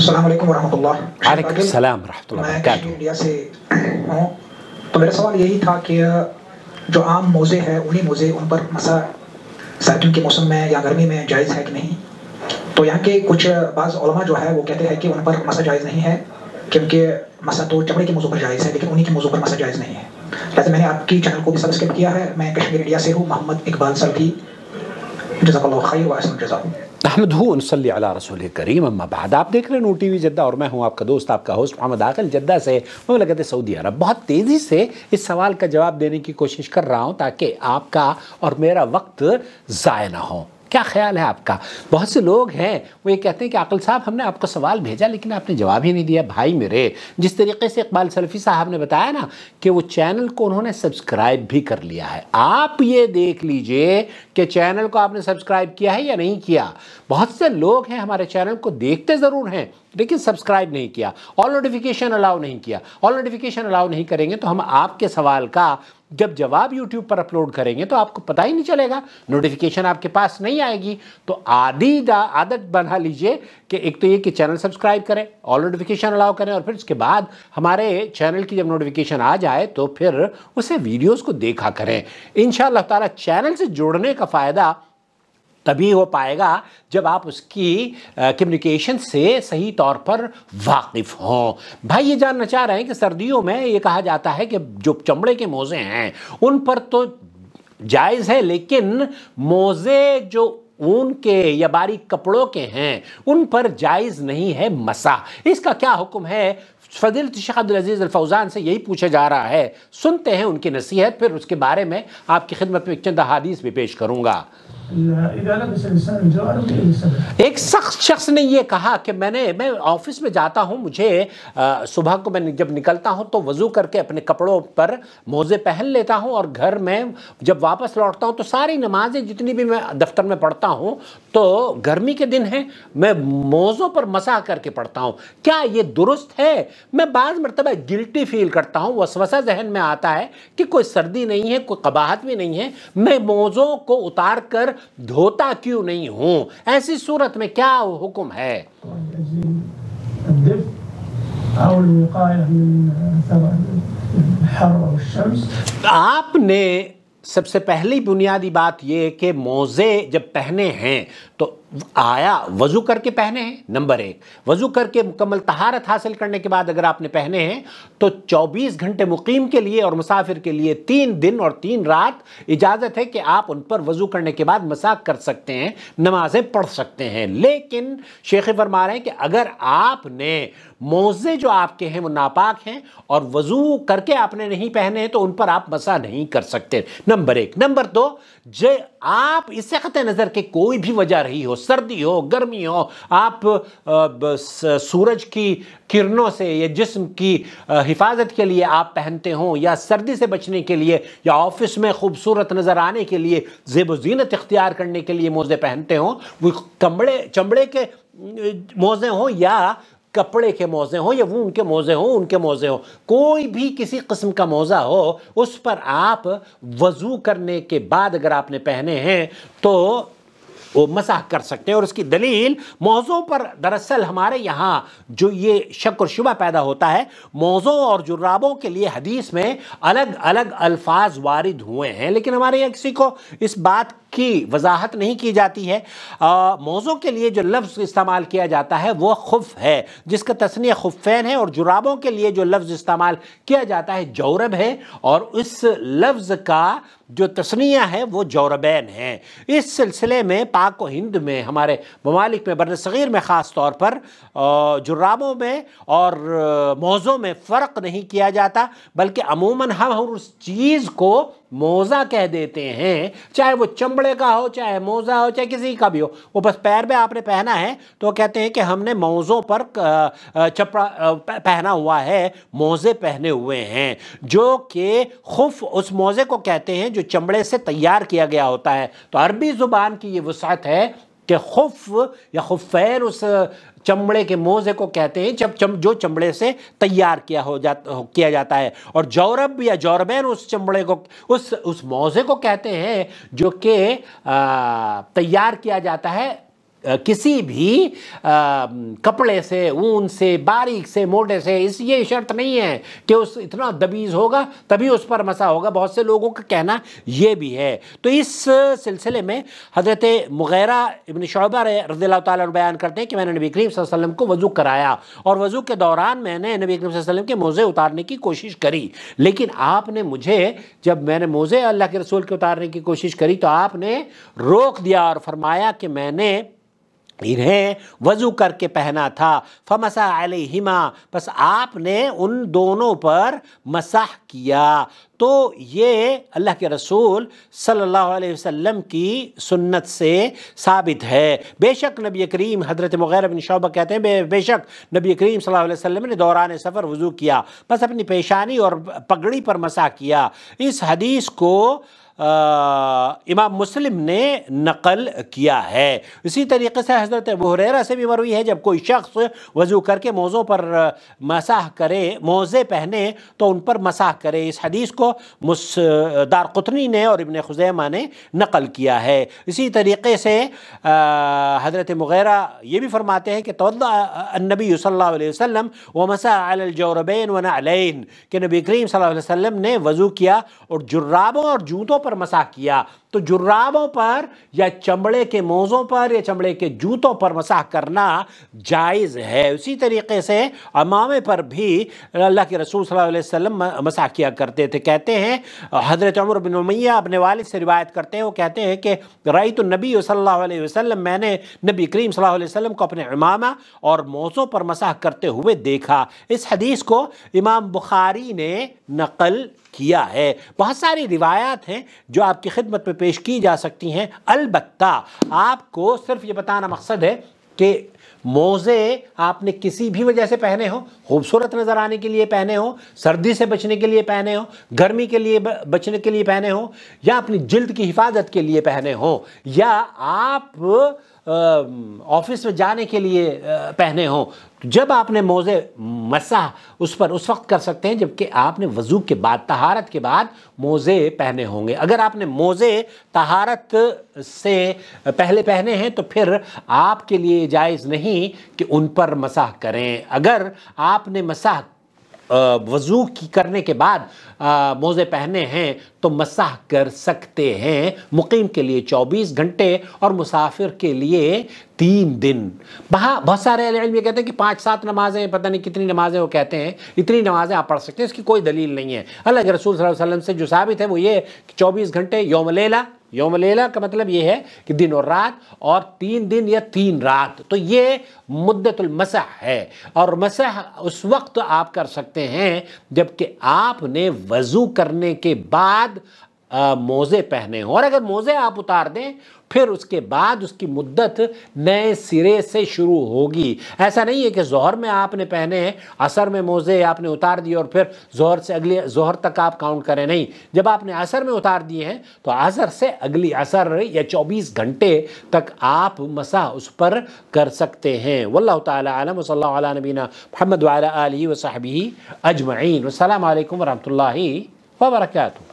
अस्सलाम वालेकुम इंडिया से हूँ तो मेरा सवाल यही था कि जो आम मोज़े है उन्हीं मोज़े उन पर मसा सर्दियों के मौसम में या गर्मी में जायज़ है कि नहीं तो यहाँ के कुछ बाज़ जो है वो कहते हैं कि उन पर मसा जायज़ नहीं है क्योंकि मसा तो चमड़े के मौजों पर जायज़ है लेकिन उन्हीं के मौजों पर मसा जायज़ नहीं है जैसे मैंने आपकी चैनल को भी सब्सक्राइब किया है मैं कश्मीर इंडिया से हूँ मोहम्मद इकबाल सर की जजाक खैर अहमद हूँ नसली अला रसूल करीम अम्मा बाद आप देख रहे हैं नू टी वी जद्दा और मैं हूँ आपका दोस्त आपका होस्ट मोहम्मद आकल जद्दा से ममलकत तो सऊदी अरब बहुत तेज़ी से इस सवाल का जवाब देने की कोशिश कर रहा हूँ ताकि आपका और मेरा वक्त ज़ाय ना हो क्या ख्याल है आपका बहुत से लोग हैं वो ये कहते हैं कि अकल साहब हमने आपको सवाल भेजा लेकिन आपने जवाब ही नहीं दिया भाई मेरे जिस तरीके से इकबाल सलफ़ी साहब ने बताया ना कि वो चैनल को उन्होंने सब्सक्राइब भी कर लिया है आप ये देख लीजिए कि चैनल को आपने सब्सक्राइब किया है या नहीं किया बहुत से लोग हैं हमारे चैनल को देखते ज़रूर हैं लेकिन सब्सक्राइब नहीं किया ऑल नोटिफिकेशन अलाउ नहीं किया ऑल नोटिफिकेशन अलाउ नहीं करेंगे तो हम आपके सवाल का जब जवाब यूट्यूब पर अपलोड करेंगे तो आपको पता ही नहीं चलेगा नोटिफिकेशन आपके पास नहीं आएगी तो आदि आदत बना लीजिए कि एक तो ये कि चैनल सब्सक्राइब करें ऑल नोटिफिकेशन अलाउ करें और फिर उसके बाद हमारे चैनल की जब नोटिफिकेशन आ जाए तो फिर उसे वीडियोज़ को देखा करें इन ताला चैनल से जुड़ने का फ़ायदा तभी हो पाएगा जब आप उसकी कम्युनिकेशन से सही तौर पर वाकिफ़ हों भाई ये जानना चाह रहे हैं कि सर्दियों में ये कहा जाता है कि जो चमड़े के मोज़े हैं उन पर तो जायज़ है लेकिन मोज़े जो ऊन के या बारीक कपड़ों के हैं उन पर जायज़ नहीं है मसा इसका क्या हुक्म है फजीलत तो अजीज़ अल फौज़ान से यही पूछा जा रहा है सुनते हैं उनकी नसीहत फिर उसके बारे में आपकी खिदमत में एक चंद हादीस भी पेश करूँगा एक शख्स शख्स ने ये कहा कि मैंने मैं ऑफिस में जाता हूँ मुझे सुबह को मैं जब निकलता हूँ तो वज़ू करके अपने कपड़ों पर मोज़े पहन लेता हूँ और घर में जब वापस लौटता हूँ तो सारी नमाजें जितनी भी मैं दफ्तर में पढ़ता हूँ तो गर्मी के दिन हैं मैं मोज़ों पर मसा करके पढ़ता हूँ क्या ये दुरुस्त है मैं बाज़ मरतबा गिल्टी फील करता हूँ वसवसा जहन में आता है कि कोई सर्दी नहीं है कोई कबाहत भी नहीं है मैं मोज़ों को उतार कर धोता क्यों नहीं हूं ऐसी सूरत में क्या हुक्म है आपने सबसे पहली बुनियादी बात यह कि मोज़े जब पहने हैं तो आया वजू करके पहने हैं नंबर एक वजू करके मुकम्मल तहारत हासिल करने के बाद अगर आपने पहने हैं तो 24 घंटे मुकीम के लिए और मुसाफिर के लिए तीन दिन और तीन रात इजाज़त है कि आप उन पर वजू करने के बाद मसाक कर सकते हैं नमाजें पढ़ सकते हैं लेकिन शेख फरमा रहे हैं कि अगर आपने मोज़े जो आपके हैं वो नापाक हैं और वजू करके आपने नहीं पहने हैं तो उन पर आप मसा नहीं कर सकते नंबर एक नंबर दो जे आप इस खत नज़र के कोई भी वजह रही हो सर्दी हो गर्मी हो आप सूरज की किरणों से या जिस्म की हिफाजत के लिए आप पहनते हों या सर्दी से बचने के लिए या ऑफिस में खूबसूरत नज़र आने के लिए जेब जीनत इख्तियार करने के लिए मोज़े पहनते हों वो कमड़े चमड़े के मोज़े हों या कपड़े के मोज़े हों या वो उनके मोज़े हों उनके मोज़े हों कोई भी किसी किस्म का मोज़ा हो उस पर आप वज़ू करने के बाद अगर आपने पहने हैं तो वो मसाह कर सकते हैं और उसकी दलील मौज़ों पर दरअसल हमारे यहाँ जो ये शक और शुबा पैदा होता है मौज़ों और जुराबों के लिए हदीस में अलग अलग अल्फाज वारिद हुए हैं लेकिन हमारे यहाँ किसी को इस बात की वजाहत नहीं की जाती है मौज़ों के लिए जो लफ्ज़ इस्तेमाल किया जाता है वह खुफ है जिसका तस्निया खुफैन है और जुराबों के लिए जो लफ्ज़ इस्तेमाल किया जाता है जौरब है और इस लफ्ज़ का जो तस्निया है वो जौरबैन है इस सिलसिले में पाक व हिंद में हमारे ममालिक में बरसीर में ख़ास तौर पर जुर्राबों में और मौज़ों में फ़र्क नहीं किया जाता बल्कि अमूमन हम हाँ उस चीज़ को मोजा कह देते हैं चाहे वो चमड़े का हो चाहे मोजा हो चाहे किसी का भी हो वो बस पैर में आपने पहना है तो कहते हैं कि हमने मोज़ों पर चपड़ा पहना हुआ है मोज़े पहने हुए हैं जो कि खुफ उस मोज़े को कहते हैं जो चमड़े से तैयार किया गया होता है तो अरबी ज़ुबान की ये वसात है कि खुफ या खुफैर उस चमड़े के मोज़े को कहते हैं जब चम जो चमड़े से तैयार किया हो जाता किया जाता है और जौरब या जौरबैन उस चमड़े को उस उस मोज़े को कहते हैं जो कि तैयार किया जाता है किसी भी आ, कपड़े से ऊन से बारीक से मोटे से इस ये शर्त नहीं है कि उस इतना दबीज होगा तभी उस पर मसा होगा बहुत से लोगों का कहना ये भी है तो इस सिलसिले में हज़रत मुगैरा इबन शोबा रजील्ला बयान करते हैं कि मैंने नबी करीम वसल्लम को वज़ू कराया और वज़ू के दौरान मैंने नबी करीम वसल्लम के मोज़े उतारने की कोशिश करी लेकिन आपने मुझे जब मैंने मोज़े अल्लाह के रसूल के उतारने की कोशिश करी तो आपने रोक दिया और फरमाया कि मैंने इन्हें वजू करके पहना था फमसा हिमा बस आपने उन दोनों पर मसाह किया तो ये अल्लाह के रसूल सल्लल्लाहु अलैहि वसल्लम की सुन्नत से साबित है बेशक नबी करीम हज़रत मुग़ैर बिन शोबा कहते हैं बे, बेशक नबी करीम सल्लल्लाहु अलैहि वसल्लम ने दौरान सफ़र वज़ू किया बस अपनी पेशानी और पगड़ी पर मसा किया इस हदीस को इमाम मुस्लिम ने नकल किया है इसी तरीके से हज़रत बहरेरा से भी मरवी है जब कोई शख्स वज़ू करके मौज़ों पर मसाह करे मौजे पहने तो उन पर मसाह करे इस हदीस को मुस दार कुतनी ने और इबन खुजैमा ने नकल किया है इसी तरीके से हज़रत मुगैरा ये भी फरमाते हैं कि तोनबी सल्ला वसम व मसाजौरबैन वन अलैन के नबी करीम सल वम ने वज़ू किया और जुर्राबों और जूतों पर पर मसाह किया तो जुर्राबों पर या चमड़े के मोज़ों पर या चमड़े के जूतों पर मसाह करना जायज़ है उसी तरीके से अमामे पर भी अल्लाह के रसूल सल्लल्लाहु अलैहि वसल्लम मसाह किया करते थे कहते हैं हज़रत उमर बिन उमैया अपने वालिद से रिवायत करते हैं वो कहते हैं कि रई तो नबी सल्लल्लाहु अलैहि वसल्लम मैंने नबी करीम सल्लल्लाहु अलैहि वसल्लम को अपने इमामा और मोज़ों पर मसाह करते हुए देखा इस हदीस को इमाम बुखारी ने नकल किया है बहुत सारी रिवायात हैं जो आपकी खिदमत में पेश की जा सकती हैं अलबत् आपको सिर्फ ये बताना मकसद है कि मोज़े आपने किसी भी वजह से पहने हो खूबसूरत नज़र आने के लिए पहने हो सर्दी से बचने के लिए पहने हो गर्मी के लिए बचने के लिए पहने हो या अपनी जिल्द की हिफाजत के लिए पहने हो या आप ऑफिस में जाने के लिए पहने हों तो जब आपने मोज़े मसा उस पर उस वक्त कर सकते हैं जबकि आपने वजू के बाद तहारत के बाद मोज़े पहने होंगे अगर आपने मोज़े तहारत से पहले पहने हैं तो फिर आपके लिए जायज़ नहीं कि उन पर मसाह करें अगर आपने मसाह वज़ू की करने के बाद मोज़े पहने हैं तो मसाह कर सकते हैं मुकीम के लिए 24 घंटे और मुसाफिर के लिए तीन दिन वहाँ बहुत सारे ये कहते हैं कि पाँच सात नमाज़ें पता नहीं कितनी नमाज़ें वो कहते हैं इतनी नमाज़ें आप पढ़ सकते हैं इसकी कोई दलील नहीं है अल्लाह के रसूल वसल्लम से जो साबित है वो ये कि चौबीस घंटे योम लेला योम लेला का मतलब ये है कि दिन और रात और तीन दिन या तीन रात तो ये मसह है और मसह उस वक्त आप कर सकते हैं जबकि आपने वज़ू करने के बाद मोज़े पहने हो और अगर मोज़े आप उतार दें फिर उसके बाद उसकी मुद्दत नए सिरे से शुरू होगी ऐसा नहीं है कि जहर में आपने पहने असर में मोज़े आपने उतार दिए और फिर जहर से अगले जहर तक आप काउंट करें नहीं जब आपने असर में उतार दिए हैं तो असर से अगली असर या चौबीस घंटे तक आप मसा उस पर कर सकते हैं वल्ला तलम वसल नबीना महमद वाली वसाबी अजमैन अल्लाम वरहमल